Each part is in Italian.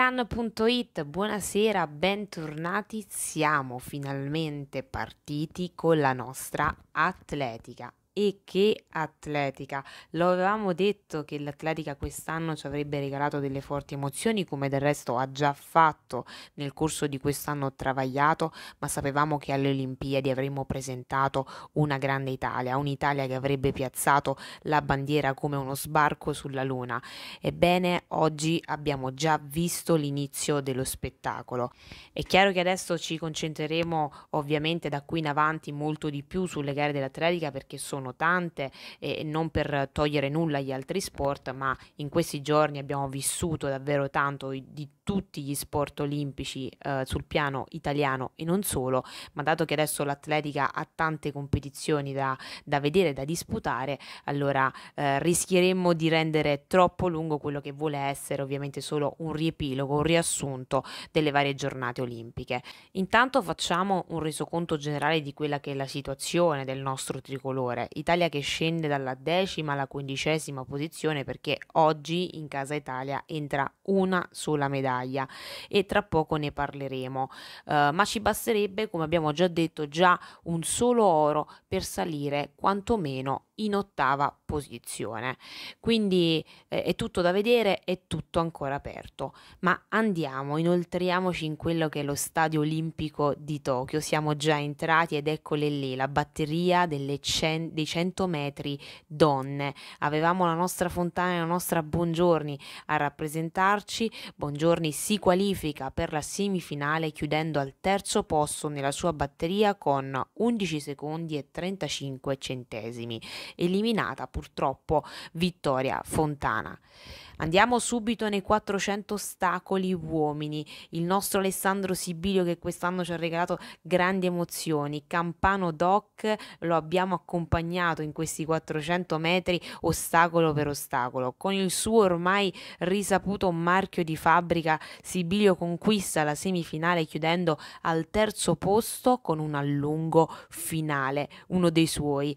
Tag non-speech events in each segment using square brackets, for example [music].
Veteran.it, buonasera, bentornati. Siamo finalmente partiti con la nostra atletica e che atletica. Lo avevamo detto che l'atletica quest'anno ci avrebbe regalato delle forti emozioni, come del resto ha già fatto nel corso di quest'anno travagliato, ma sapevamo che alle Olimpiadi avremmo presentato una grande Italia, un'Italia che avrebbe piazzato la bandiera come uno sbarco sulla Luna. Ebbene, oggi abbiamo già visto l'inizio dello spettacolo. È chiaro che adesso ci concentreremo ovviamente da qui in avanti molto di più sulle gare dell'atletica perché sono sono tante e non per togliere nulla agli altri sport, ma in questi giorni abbiamo vissuto davvero tanto di tutti gli sport olimpici eh, sul piano italiano e non solo, ma dato che adesso l'atletica ha tante competizioni da, da vedere, da disputare, allora eh, rischieremmo di rendere troppo lungo quello che vuole essere ovviamente solo un riepilogo, un riassunto delle varie giornate olimpiche. Intanto facciamo un resoconto generale di quella che è la situazione del nostro tricolore. Italia che scende dalla decima alla quindicesima posizione perché oggi in casa Italia entra una sola medaglia e tra poco ne parleremo. Uh, ma ci basterebbe, come abbiamo già detto, già un solo oro per salire quantomeno in ottava posizione. Quindi eh, è tutto da vedere, è tutto ancora aperto. Ma andiamo, inoltriamoci in quello che è lo stadio olimpico di Tokyo. Siamo già entrati ed eccole lì, la batteria delle cen- dei 100 metri donne. Avevamo la nostra Fontana e la nostra Buongiorni a rappresentarci. Buongiorni si qualifica per la semifinale chiudendo al terzo posto nella sua batteria con 11 secondi e 35 centesimi. Eliminata purtroppo Vittoria Fontana. Andiamo subito nei 400 ostacoli uomini, il nostro Alessandro Sibilio che quest'anno ci ha regalato grandi emozioni, Campano Doc lo abbiamo accompagnato in questi 400 metri ostacolo per ostacolo, con il suo ormai risaputo marchio di fabbrica Sibilio conquista la semifinale chiudendo al terzo posto con un allungo finale, uno dei suoi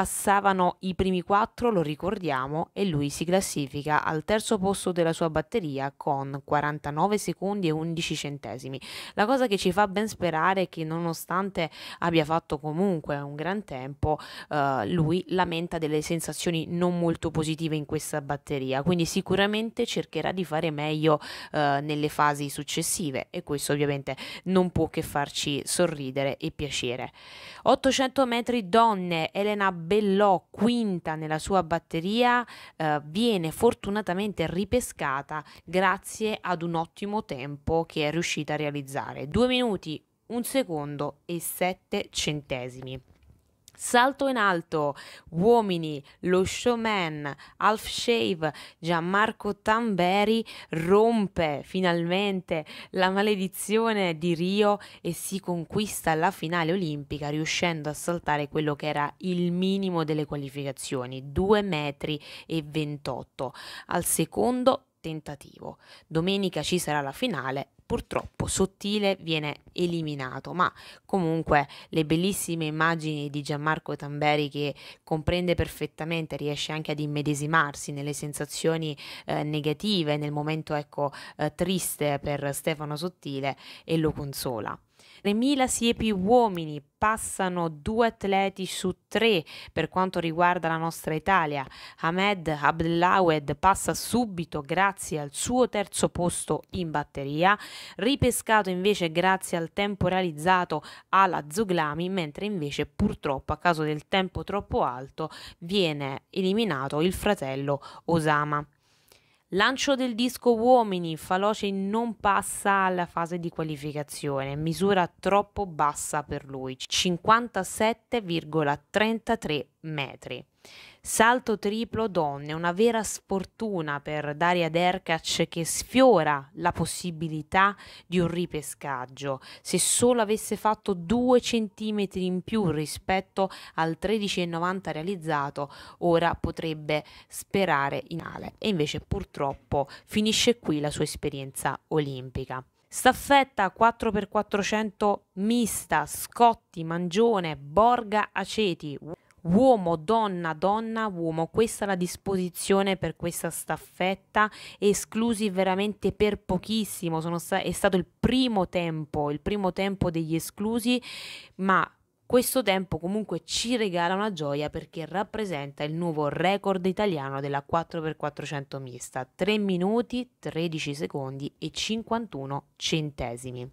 passavano i primi quattro, lo ricordiamo, e lui si classifica al terzo posto della sua batteria con 49 secondi e 11 centesimi. La cosa che ci fa ben sperare è che nonostante abbia fatto comunque un gran tempo, eh, lui lamenta delle sensazioni non molto positive in questa batteria, quindi sicuramente cercherà di fare meglio eh, nelle fasi successive e questo ovviamente non può che farci sorridere e piacere. 800 metri donne, Elena Bellò, quinta nella sua batteria, eh, viene fortunatamente ripescata grazie ad un ottimo tempo che è riuscita a realizzare. 2 minuti, 1 secondo e 7 centesimi. Salto in alto, uomini, lo showman, Half Shave, Gianmarco Tamberi rompe finalmente la maledizione di Rio e si conquista la finale olimpica riuscendo a saltare quello che era il minimo delle qualificazioni, 2,28 metri e 28. Al secondo tentativo. Domenica ci sarà la finale purtroppo sottile viene eliminato, ma comunque le bellissime immagini di Gianmarco Tamberi che comprende perfettamente, riesce anche ad immedesimarsi nelle sensazioni eh, negative, nel momento ecco eh, triste per Stefano Sottile e lo consola. 3.000 siepi uomini, passano due atleti su tre per quanto riguarda la nostra Italia. Ahmed Abdelawed passa subito grazie al suo terzo posto in batteria, ripescato invece grazie al tempo realizzato alla Zuglami, mentre invece purtroppo a causa del tempo troppo alto viene eliminato il fratello Osama. Lancio del disco uomini, Faloci non passa alla fase di qualificazione, misura troppo bassa per lui, 57,33 metri. Salto triplo donne, una vera sfortuna per Daria Derkac che sfiora la possibilità di un ripescaggio. Se solo avesse fatto due centimetri in più rispetto al 13,90 realizzato, ora potrebbe sperare in Ale. E invece purtroppo finisce qui la sua esperienza olimpica. Staffetta 4x400 mista, Scotti, Mangione, Borga, Aceti uomo, donna, donna, uomo. Questa è la disposizione per questa staffetta, esclusi veramente per pochissimo, sta è stato il primo tempo, il primo tempo degli esclusi, ma questo tempo comunque ci regala una gioia perché rappresenta il nuovo record italiano della 4x400 mista, 3 minuti, 13 secondi e 51 centesimi.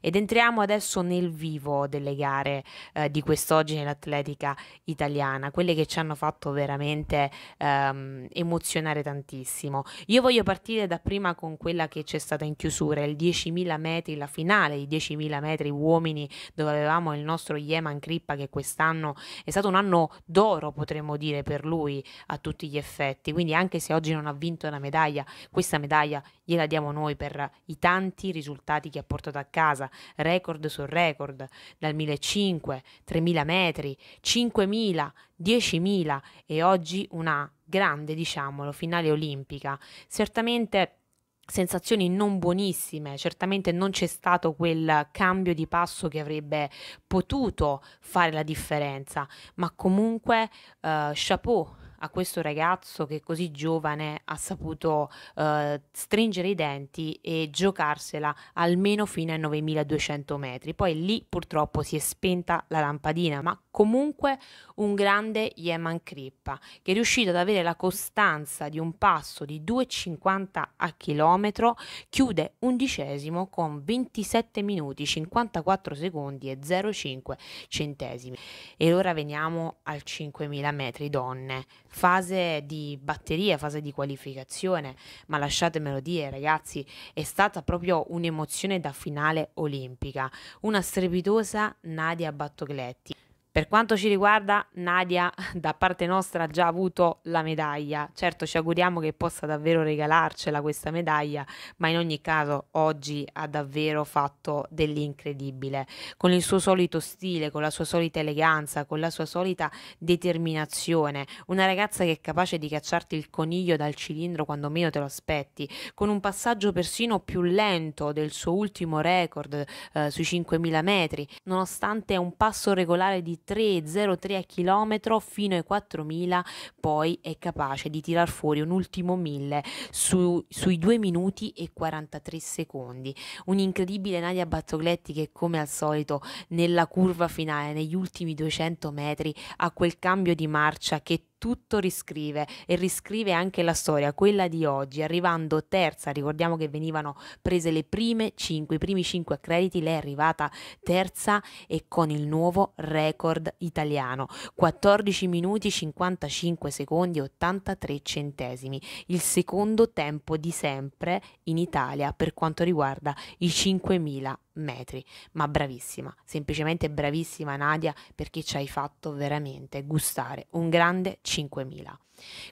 Ed entriamo adesso nel vivo delle gare eh, di quest'oggi nell'atletica italiana, quelle che ci hanno fatto veramente ehm, emozionare tantissimo. Io voglio partire da prima con quella che c'è stata in chiusura, il 10.000 metri, la finale di 10.000 metri uomini, dove avevamo il nostro Yeman Crippa che quest'anno è stato un anno d'oro, potremmo dire, per lui a tutti gli effetti. Quindi anche se oggi non ha vinto la medaglia, questa medaglia gliela diamo noi per i tanti risultati che ha portato a casa, record su record, dal 1.500, 3.000 metri, 5.000, 10.000 e oggi una grande, diciamolo, finale olimpica. Certamente sensazioni non buonissime, certamente non c'è stato quel cambio di passo che avrebbe potuto fare la differenza, ma comunque eh, chapeau a questo ragazzo che così giovane ha saputo eh, stringere i denti e giocarsela almeno fino ai 9200 metri. Poi lì purtroppo si è spenta la lampadina, ma comunque un grande Yeman Crippa che è riuscito ad avere la costanza di un passo di 2,50 a chilometro, chiude undicesimo con 27 minuti 54 secondi e 0,5 centesimi. E ora veniamo al 5000 metri donne, fase di batteria, fase di qualificazione, ma lasciatemelo dire ragazzi, è stata proprio un'emozione da finale olimpica, una strepitosa Nadia Battogletti per quanto ci riguarda, Nadia [laughs] da parte nostra ha già avuto la medaglia. Certo, ci auguriamo che possa davvero regalarcela questa medaglia, ma in ogni caso oggi ha davvero fatto dell'incredibile. Con il suo solito stile, con la sua solita eleganza, con la sua solita determinazione. Una ragazza che è capace di cacciarti il coniglio dal cilindro quando meno te lo aspetti, con un passaggio persino più lento del suo ultimo record eh, sui 5.000 metri, nonostante un passo regolare di 3,03 km fino ai 4000 poi è capace di tirar fuori un ultimo 1000 su, sui 2 minuti e 43 secondi un'incredibile Nadia Battogletti che come al solito nella curva finale negli ultimi 200 metri ha quel cambio di marcia che tutto riscrive e riscrive anche la storia, quella di oggi, arrivando terza, ricordiamo che venivano prese le prime 5, i primi 5 accrediti, lei è arrivata terza e con il nuovo record italiano, 14 minuti 55 secondi 83 centesimi, il secondo tempo di sempre in Italia per quanto riguarda i 5.000 metri, ma bravissima, semplicemente bravissima Nadia perché ci hai fatto veramente gustare un grande 5000.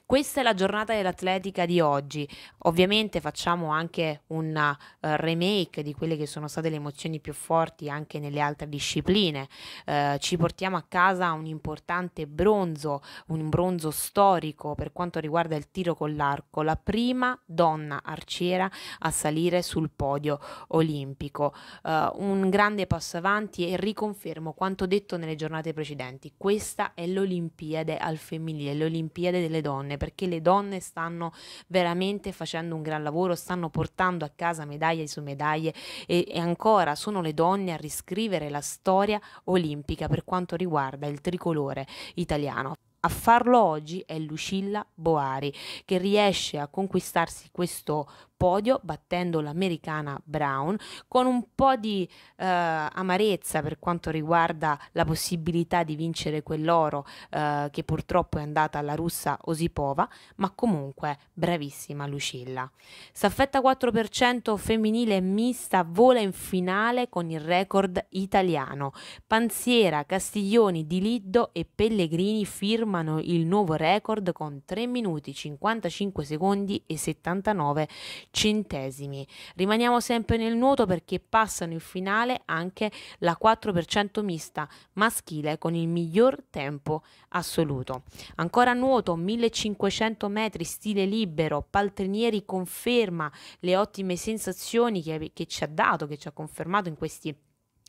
Questa è la giornata dell'atletica di oggi, ovviamente facciamo anche un uh, remake di quelle che sono state le emozioni più forti anche nelle altre discipline, uh, ci portiamo a casa un importante bronzo, un bronzo storico per quanto riguarda il tiro con l'arco, la prima donna arciera a salire sul podio olimpico. Uh, eh, un grande passo avanti e riconfermo quanto detto nelle giornate precedenti. Questa è l'Olimpiade al femminile, l'Olimpiade delle donne, perché le donne stanno veramente facendo un gran lavoro, stanno portando a casa medaglie su medaglie e, e ancora sono le donne a riscrivere la storia olimpica per quanto riguarda il tricolore italiano. A farlo oggi è Lucilla Boari che riesce a conquistarsi questo podio battendo l'americana Brown con un po' di eh, amarezza per quanto riguarda la possibilità di vincere quell'oro eh, che purtroppo è andata alla russa Osipova, ma comunque bravissima Lucilla. Saffetta 4% femminile mista vola in finale con il record italiano. Panziera, Castiglioni, Di Liddo e Pellegrini firmano il nuovo record con 3 minuti 55 secondi e 79 centesimi. Rimaniamo sempre nel nuoto perché passano in finale anche la 4% mista maschile con il miglior tempo assoluto. Ancora nuoto 1500 metri stile libero, Paltrinieri conferma le ottime sensazioni che, che ci ha dato, che ci ha confermato in questi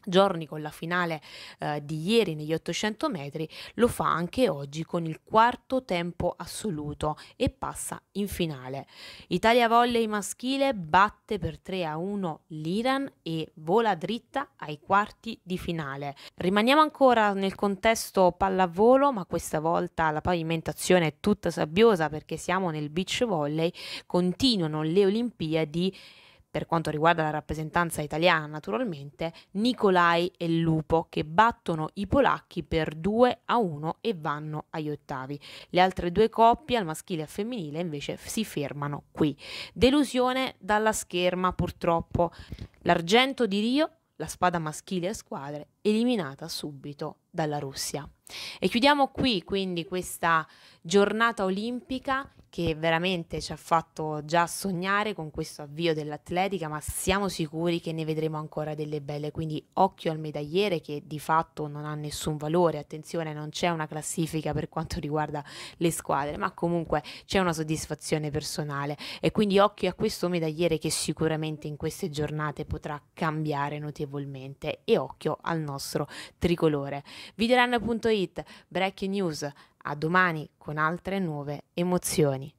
giorni con la finale eh, di ieri negli 800 metri, lo fa anche oggi con il quarto tempo assoluto e passa in finale. Italia volley maschile batte per 3 a 1 l'Iran e vola dritta ai quarti di finale. Rimaniamo ancora nel contesto pallavolo, ma questa volta la pavimentazione è tutta sabbiosa perché siamo nel beach volley, continuano le Olimpiadi per quanto riguarda la rappresentanza italiana naturalmente, Nicolai e Lupo che battono i polacchi per 2 a 1 e vanno agli ottavi. Le altre due coppie, al maschile e al femminile, invece si fermano qui. Delusione dalla scherma purtroppo. L'argento di Rio, la spada maschile a squadre, eliminata subito dalla Russia. E chiudiamo qui quindi questa giornata olimpica che veramente ci ha fatto già sognare con questo avvio dell'atletica, ma siamo sicuri che ne vedremo ancora delle belle, quindi occhio al medagliere che di fatto non ha nessun valore, attenzione non c'è una classifica per quanto riguarda le squadre, ma comunque c'è una soddisfazione personale e quindi occhio a questo medagliere che sicuramente in queste giornate potrà cambiare notevolmente e occhio al nostro tricolore. Videran.it It, Breaking News. A domani con altre nuove emozioni.